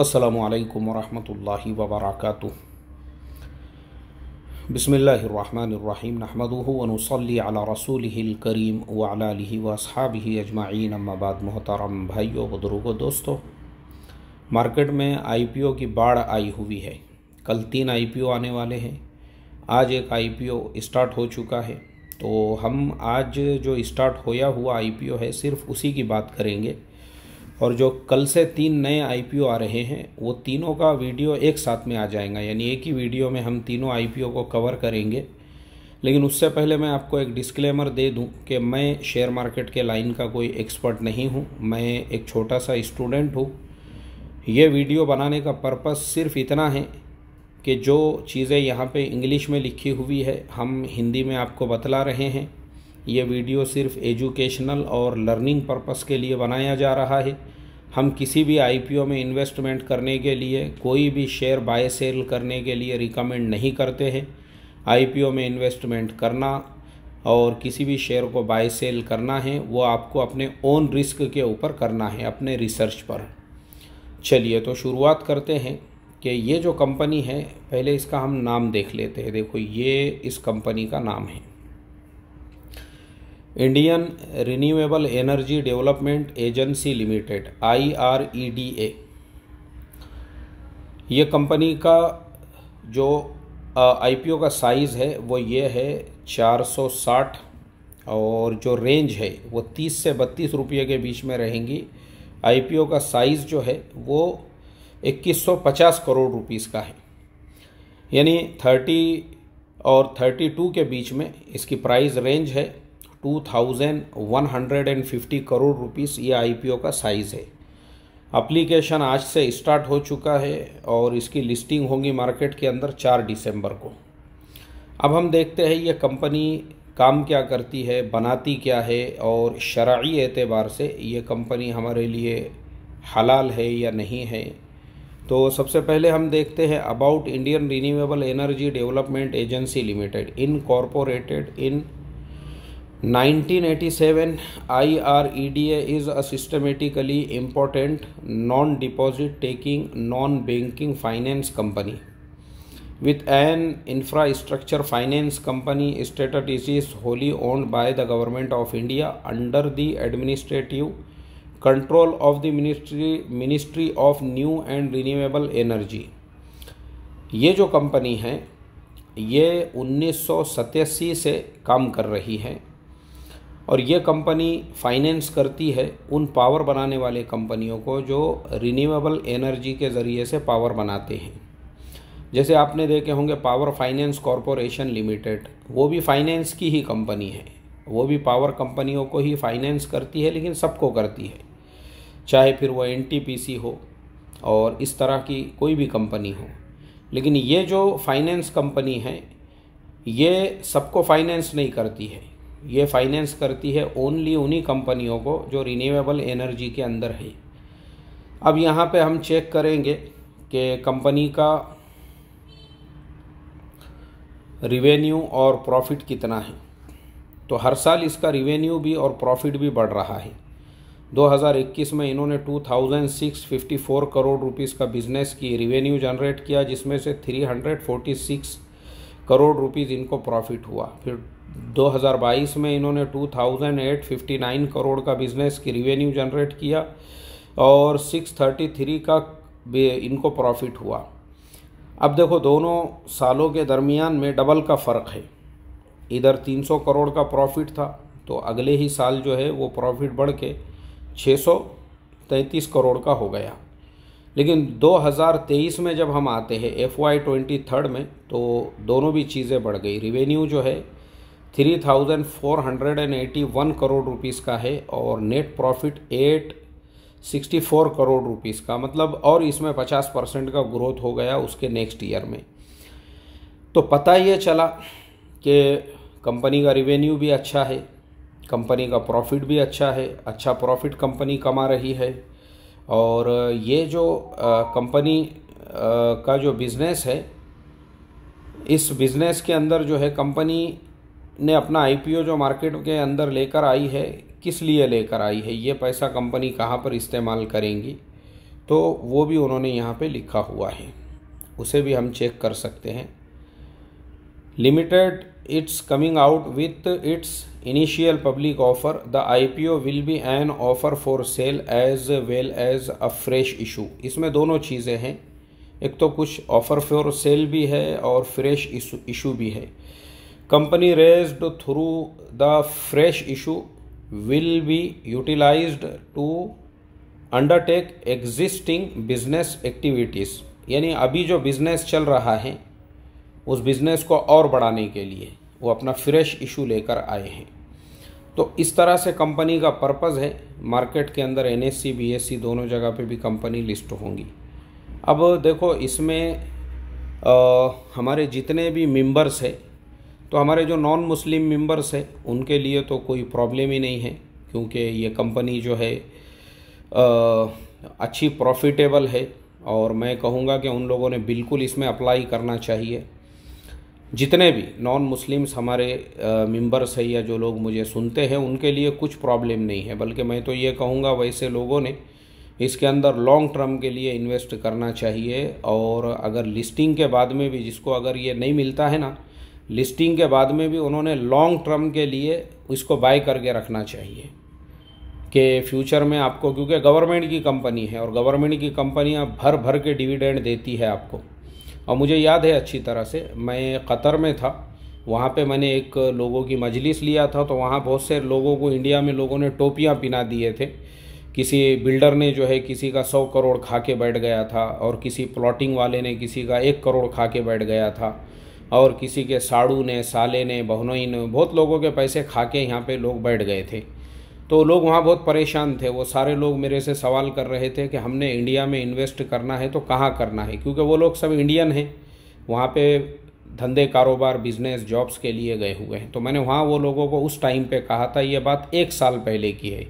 असलकम वरहमल वबरक बसमीम नहमदली करीम वाली वसहाबी अजमाइन अम्माबाद मोहतरम भाइयों बुजुर्गो दोस्तों मार्केट में आईपीओ की बाढ़ आई हुई है कल तीन आईपीओ आने वाले हैं आज एक आईपीओ स्टार्ट हो चुका है तो हम आज जो स्टार्ट होया हुआ आईपीओ है सिर्फ उसी की बात करेंगे और जो कल से तीन नए आईपीओ आ रहे हैं वो तीनों का वीडियो एक साथ में आ जाएगा यानी एक ही वीडियो में हम तीनों आईपीओ को कवर करेंगे लेकिन उससे पहले मैं आपको एक डिस्क्लेमर दे दूं कि मैं शेयर मार्केट के लाइन का कोई एक्सपर्ट नहीं हूं मैं एक छोटा सा स्टूडेंट हूं ये वीडियो बनाने का पर्पस सिर्फ इतना है कि जो चीज़ें यहाँ पे इंग्लिश में लिखी हुई है हम हिंदी में आपको बतला रहे हैं ये वीडियो सिर्फ एजुकेशनल और लर्निंग पर्पस के लिए बनाया जा रहा है हम किसी भी आईपीओ में इन्वेस्टमेंट करने के लिए कोई भी शेयर बाय सेल करने के लिए रिकमेंड नहीं करते हैं आईपीओ में इन्वेस्टमेंट करना और किसी भी शेयर को बाय सेल करना है वो आपको अपने ओन रिस्क के ऊपर करना है अपने रिसर्च पर चलिए तो शुरुआत करते हैं कि ये जो कंपनी है पहले इसका हम नाम देख लेते हैं देखो ये इस कंपनी का नाम है Indian renewable energy development agency limited I R E D A ये कंपनी का जो आईपीओ का साइज़ है वो ये है 460 और जो रेंज है वो 30 से बत्तीस रुपये के बीच में रहेंगी आईपीओ का साइज़ जो है वो 2150 करोड़ रुपीस का है यानी 30 और 32 के बीच में इसकी प्राइस रेंज है 2150 करोड़ रुपीस ये आईपीओ का साइज़ है अप्लीकेशन आज से स्टार्ट हो चुका है और इसकी लिस्टिंग होगी मार्केट के अंदर चार दिसंबर को अब हम देखते हैं ये कंपनी काम क्या करती है बनाती क्या है और शराइ एतबार से ये कंपनी हमारे लिए हलाल है या नहीं है तो सबसे पहले हम देखते हैं about Indian renewable energy development agency limited incorporated in 1987 IREDA is a systematically important non deposit taking non banking finance company with an infrastructure finance company status it is wholly owned by the government of India under the administrative control of the ministry ministry of new and renewable energy ye jo company hai ये 1987 से काम कर रही है और ये company finance करती है उन पावर बनाने वाले कंपनियों को जो रिन्यूएबल एनर्जी के ज़रिए से पावर बनाते हैं जैसे आपने देखे होंगे पावर फाइनेंस कॉरपोरेशन लिमिटेड वो भी फाइनेंस की ही कंपनी है वो भी पावर कंपनियों को ही फाइनेंस करती है लेकिन सबको करती है चाहे फिर वो एन हो और इस तरह की कोई भी कंपनी हो लेकिन ये जो फाइनेंस कंपनी है ये सबको फाइनेंस नहीं करती है ये फाइनेंस करती है ओनली उन्हीं कंपनियों को जो रिन्यूएबल एनर्जी के अंदर है अब यहाँ पे हम चेक करेंगे कि कंपनी का रिवेन्यू और प्रॉफिट कितना है तो हर साल इसका रिवेन्यू भी और प्रॉफिट भी बढ़ रहा है 2021 में इन्होंने 2,654 करोड़ रुपीस का बिजनेस की रिवेन्यू जनरेट किया जिसमें से 346 करोड़ रुपीस इनको प्रॉफिट हुआ फिर 2022 में इन्होंने 2859 करोड़ का बिजनेस की रिवेन्यू जनरेट किया और 633 का इनको प्रॉफिट हुआ अब देखो दोनों सालों के दरमियान में डबल का फ़र्क है इधर 300 करोड़ का प्रॉफिट था तो अगले ही साल जो है वो प्रॉफिट बढ़ के छः करोड़ का हो गया लेकिन 2023 में जब हम आते हैं एफ वाई ट्वेंटी थर्ड में तो दोनों भी चीज़ें बढ़ गई रिवेन्यू जो है three thousand four hundred and eighty one crore rupees का है और net profit eight sixty four crore rupees का मतलब और इसमें पचास परसेंट का ग्रोथ हो गया उसके नेक्स्ट ईयर में तो पता ये चला कि कंपनी का रिवेन्यू भी अच्छा है कंपनी का प्रॉफिट भी अच्छा है अच्छा प्रॉफिट कंपनी कमा रही है और ये जो कंपनी का जो बिज़नेस है इस बिज़नेस के अंदर जो है कंपनी ने अपना आईपीओ जो मार्केट के अंदर लेकर आई है किस लिए लेकर आई है ये पैसा कंपनी कहाँ पर इस्तेमाल करेंगी तो वो भी उन्होंने यहाँ पे लिखा हुआ है उसे भी हम चेक कर सकते हैं limited it's coming out with its initial public offer the IPO will be an offer for sale as well as a fresh issue इसमें दोनों चीज़ें हैं एक तो कुछ ऑफर फॉर सेल भी है और फ्रेश इशू भी है company raised through the fresh issue will be utilize to undertake existing business activities यानी अभी जो बिज़नेस चल रहा है उस बिज़नेस को और बढ़ाने के लिए वो अपना फ्रेश इशू लेकर आए हैं तो इस तरह से कंपनी का पर्पज़ है मार्केट के अंदर एन एस सी दोनों जगह पे भी कंपनी लिस्ट होंगी अब देखो इसमें आ, हमारे जितने भी मेंबर्स हैं तो हमारे जो नॉन मुस्लिम मेंबर्स हैं उनके लिए तो कोई प्रॉब्लम ही नहीं है क्योंकि ये कंपनी जो है आ, अच्छी प्रॉफिटेबल है और मैं कहूँगा कि उन लोगों ने बिल्कुल इसमें अप्लाई करना चाहिए जितने भी नॉन मुस्लिम्स हमारे मेंबर्स है या जो लोग मुझे सुनते हैं उनके लिए कुछ प्रॉब्लम नहीं है बल्कि मैं तो ये कहूँगा वैसे लोगों ने इसके अंदर लॉन्ग टर्म के लिए इन्वेस्ट करना चाहिए और अगर लिस्टिंग के बाद में भी जिसको अगर ये नहीं मिलता है ना लिस्टिंग के बाद में भी उन्होंने लॉन्ग टर्म के लिए इसको बाय करके रखना चाहिए कि फ्यूचर में आपको क्योंकि गवर्नमेंट की कंपनी है और गवर्नमेंट की कंपनियां भर भर के डिविडेंड देती है आपको और मुझे याद है अच्छी तरह से मैं कतर में था वहाँ पे मैंने एक लोगों की मजलिस लिया था तो वहाँ बहुत से लोगों को इंडिया में लोगों ने टोपियाँ पिना दिए थे किसी बिल्डर ने जो है किसी का सौ करोड़ खा के बैठ गया था और किसी प्लॉटिंग वाले ने किसी का एक करोड़ खा के बैठ गया था और किसी के साड़ू ने साले ने बहनोई ने बहुत लोगों के पैसे खा के यहाँ पे लोग बैठ गए थे तो लोग वहाँ बहुत परेशान थे वो सारे लोग मेरे से सवाल कर रहे थे कि हमने इंडिया में इन्वेस्ट करना है तो कहाँ करना है क्योंकि वो लोग सब इंडियन हैं वहाँ पे धंधे कारोबार बिजनेस जॉब्स के लिए गए हुए हैं तो मैंने वहाँ वो लोगों को उस टाइम पे कहा था ये बात एक साल पहले की है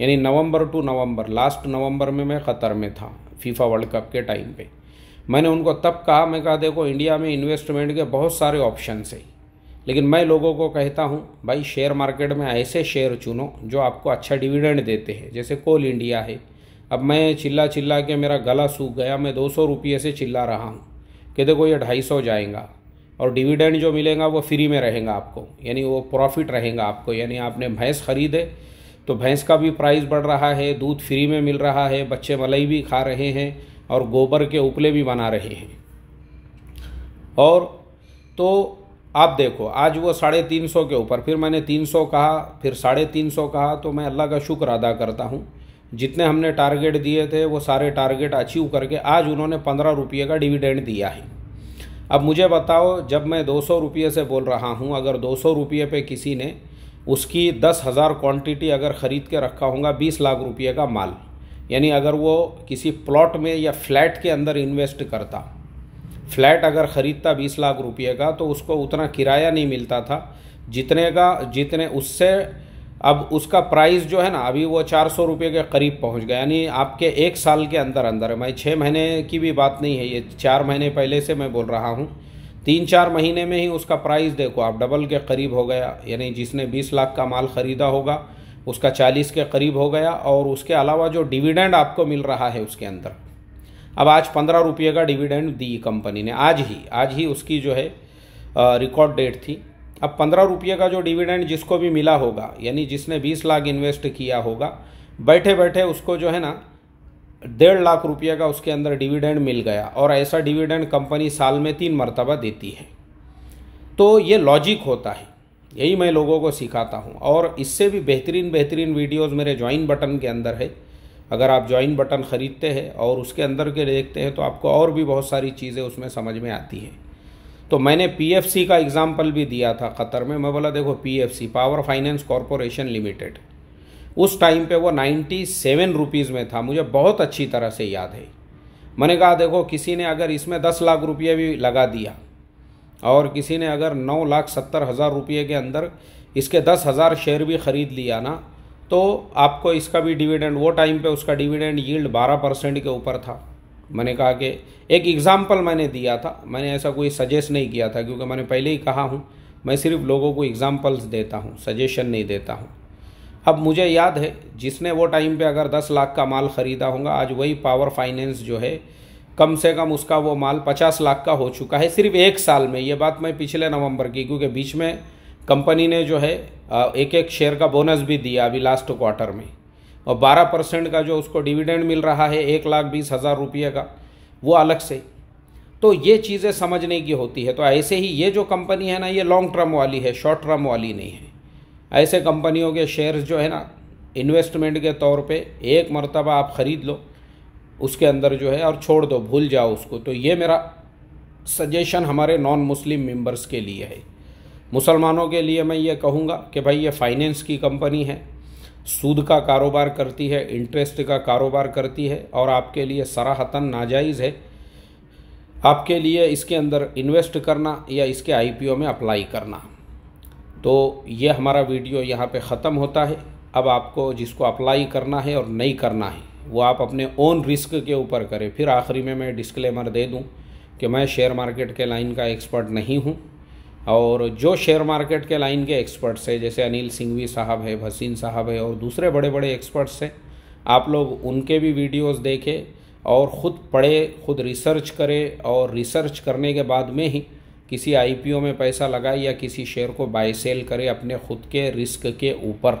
यानी नवंबर टू नवंबर लास्ट नवंबर में मैं क़तर में था फीफा वर्ल्ड कप के टाइम पे मैंने उनको तब कहा मैं कहा देखो इंडिया में इन्वेस्टमेंट के बहुत सारे ऑप्शन है लेकिन मैं लोगों को कहता हूँ भाई शेयर मार्केट में ऐसे शेयर चुनो जो आपको अच्छा डिविडेंड देते हैं जैसे कोल इंडिया है अब मैं चिल्ला चिल्ला के मेरा गला सूख गया मैं दो सौ रुपये से चिल्ला रहा हूँ कि देखो ये ढाई सौ जाएगा और डिविडेंड जो मिलेगा वो फ्री में रहेगा आपको यानी वो प्रॉफिट रहेगा आपको यानी आपने भैंस खरीदे तो भैंस का भी प्राइस बढ़ रहा है दूध फ्री में मिल रहा है बच्चे मलाई भी खा रहे हैं और गोबर के उपले भी बना रहे हैं और तो आप देखो आज वो साढ़े तीन सौ के ऊपर फिर मैंने तीन सौ कहा फिर साढ़े तीन सौ कहा तो मैं अल्लाह का शुक्र अदा करता हूँ जितने हमने टारगेट दिए थे वो सारे टारगेट अचीव करके आज उन्होंने पंद्रह रुपये का डिविडेंड दिया है अब मुझे बताओ जब मैं दो सौ रुपये से बोल रहा हूँ अगर दो सौ रुपये पर किसी ने उसकी दस हज़ार क्वान्टिटी अगर ख़रीद के रखा होगा बीस लाख रुपये का माल यानी अगर वो किसी प्लॉट में या फ्लैट के अंदर इन्वेस्ट करता फ्लैट अगर ख़रीदता बीस लाख रुपये का तो उसको उतना किराया नहीं मिलता था जितने का जितने उससे अब उसका प्राइस जो है ना अभी वो चार सौ रुपये के करीब पहुंच गया यानी आपके एक साल के अंदर अंदर मैं छः महीने की भी बात नहीं है ये चार महीने पहले से मैं बोल रहा हूँ तीन चार महीने में ही उसका प्राइस देखो आप डबल के करीब हो गया यानी जिसने बीस लाख का माल ख़रीदा होगा उसका चालीस के करीब हो गया और उसके अलावा जो डिविडेंड आपको मिल रहा है उसके अंदर अब आज पंद्रह रुपये का डिविडेंड दी कंपनी ने आज ही आज ही उसकी जो है रिकॉर्ड डेट थी अब पंद्रह रुपये का जो डिविडेंड जिसको भी मिला होगा यानी जिसने बीस लाख इन्वेस्ट किया होगा बैठे बैठे उसको जो है ना डेढ़ लाख रुपये का उसके अंदर डिविडेंड मिल गया और ऐसा डिविडेंड कंपनी साल में तीन मरतबा देती है तो ये लॉजिक होता है यही मैं लोगों को सिखाता हूँ और इससे भी बेहतरीन बेहतरीन वीडियोस मेरे ज्वाइन बटन के अंदर है अगर आप ज्वाइन बटन ख़रीदते हैं और उसके अंदर के देखते हैं तो आपको और भी बहुत सारी चीज़ें उसमें समझ में आती हैं तो मैंने पीएफसी का एग्ज़ाम्पल भी दिया था ख़तर में मैं बोला देखो P power finance corporation limited उस टाइम पे वो नाइन्टी सेवन रुपीज़ में था मुझे बहुत अच्छी तरह से याद है मैंने कहा देखो किसी ने अगर इसमें दस लाख रुपये भी लगा दिया और किसी ने अगर नौ लाख सत्तर हज़ार रुपये के अंदर इसके दस हज़ार शेयर भी ख़रीद लिया ना तो आपको इसका भी डिविडेंड वो टाइम पे उसका डिविडेंड यील्ड बारह परसेंट के ऊपर था मैंने कहा कि एक एग्ज़ाम्पल मैंने दिया था मैंने ऐसा कोई सजेस्ट नहीं किया था क्योंकि मैंने पहले ही कहा हूँ मैं सिर्फ लोगों को एग्ज़ाम्पल्स देता हूँ सजेशन नहीं देता हूँ अब मुझे याद है जिसने वो टाइम पे अगर दस लाख का माल ख़रीदा होगा आज वही पावर फाइनेंस जो है कम से कम उसका वो माल पचास लाख का हो चुका है सिर्फ एक साल में ये बात मैं पिछले नवंबर की क्योंकि बीच में कंपनी ने जो है एक एक शेयर का बोनस भी दिया अभी लास्ट क्वार्टर में और बारह परसेंट का जो उसको डिविडेंड मिल रहा है एक लाख बीस हज़ार रुपये का वो अलग से तो ये चीज़ें समझने की होती है तो ऐसे ही ये जो कंपनी है ना ये लॉन्ग टर्म वाली है शॉर्ट टर्म वाली नहीं है ऐसे कंपनियों के शेयर्स जो है ना इन्वेस्टमेंट के तौर पे एक मरतबा आप ख़रीद लो उसके अंदर जो है और छोड़ दो भूल जाओ उसको तो ये मेरा सजेशन हमारे नॉन मुस्लिम मेंबर्स के लिए है मुसलमानों के लिए मैं ये कहूँगा कि भाई ये फाइनेंस की कंपनी है सूद का कारोबार करती है इंटरेस्ट का कारोबार करती है और आपके लिए सराहतन नाजायज़ है आपके लिए इसके अंदर इन्वेस्ट करना या इसके आईपीओ में अप्लाई करना तो ये हमारा वीडियो यहाँ पे ख़त्म होता है अब आपको जिसको अप्लाई करना है और नहीं करना है वो आप अपने ओन रिस्क के ऊपर करें फिर आखिरी में मैं डिस्क्लेमर दे दूं कि मैं शेयर मार्केट के लाइन का एक्सपर्ट नहीं हूं और जो शेयर मार्केट के लाइन के एक्सपर्ट्स हैं जैसे अनिल सिंघवी साहब है भसीन साहब है और दूसरे बड़े बड़े एक्सपर्ट्स हैं आप लोग उनके भी वीडियोज़ देखें और ख़ुद पढ़े खुद रिसर्च करें और रिसर्च करने के बाद में ही किसी आईपीओ में पैसा लगाए या किसी शेयर को बाय सेल करें अपने खुद के रिस्क के ऊपर